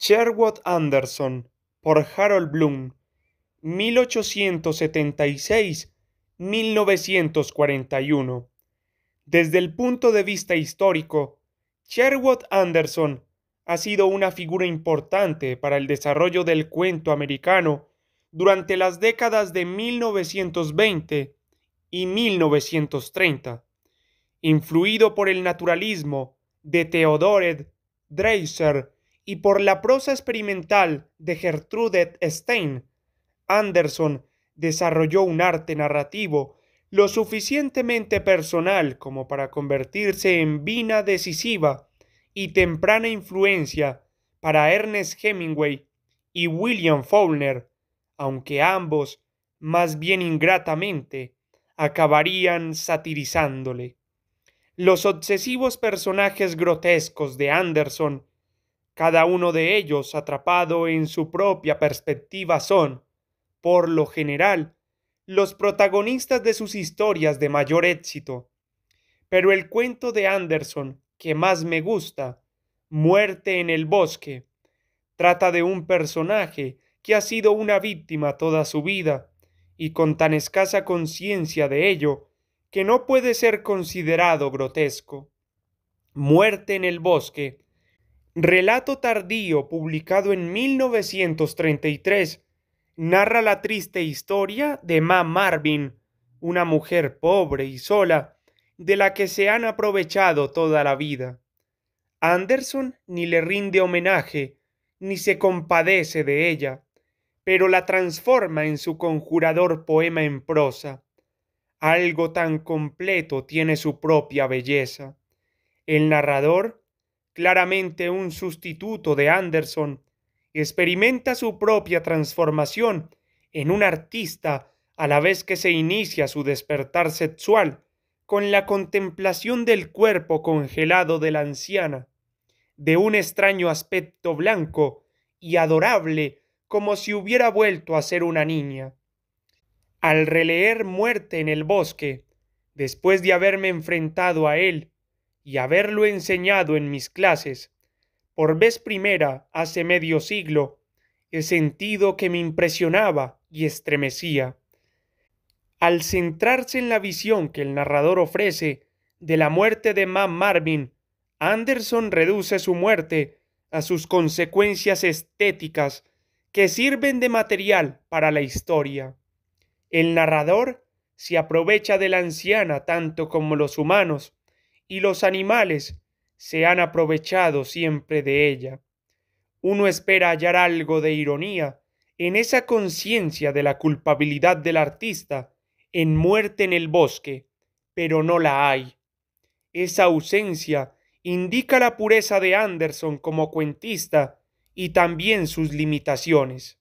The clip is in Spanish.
Sherwood Anderson por Harold Bloom 1876-1941. Desde el punto de vista histórico, Sherwood Anderson ha sido una figura importante para el desarrollo del cuento americano durante las décadas de 1920 y 1930, influido por el naturalismo de Theodore Dreiser y por la prosa experimental de Gertrude Stein, Anderson desarrolló un arte narrativo lo suficientemente personal como para convertirse en vina decisiva y temprana influencia para Ernest Hemingway y William Faulkner, aunque ambos, más bien ingratamente, acabarían satirizándole. Los obsesivos personajes grotescos de Anderson cada uno de ellos, atrapado en su propia perspectiva, son, por lo general, los protagonistas de sus historias de mayor éxito. Pero el cuento de Anderson que más me gusta, Muerte en el Bosque, trata de un personaje que ha sido una víctima toda su vida, y con tan escasa conciencia de ello, que no puede ser considerado grotesco. Muerte en el Bosque Relato tardío publicado en 1933 narra la triste historia de Ma Marvin, una mujer pobre y sola, de la que se han aprovechado toda la vida. Anderson ni le rinde homenaje, ni se compadece de ella, pero la transforma en su conjurador poema en prosa. Algo tan completo tiene su propia belleza. El narrador claramente un sustituto de Anderson, experimenta su propia transformación en un artista a la vez que se inicia su despertar sexual con la contemplación del cuerpo congelado de la anciana, de un extraño aspecto blanco y adorable como si hubiera vuelto a ser una niña. Al releer Muerte en el bosque, después de haberme enfrentado a él y haberlo enseñado en mis clases, por vez primera hace medio siglo, he sentido que me impresionaba y estremecía. Al centrarse en la visión que el narrador ofrece de la muerte de Mam Marvin, Anderson reduce su muerte a sus consecuencias estéticas que sirven de material para la historia. El narrador se aprovecha de la anciana tanto como los humanos y los animales se han aprovechado siempre de ella. Uno espera hallar algo de ironía en esa conciencia de la culpabilidad del artista en muerte en el bosque, pero no la hay. Esa ausencia indica la pureza de Anderson como cuentista y también sus limitaciones.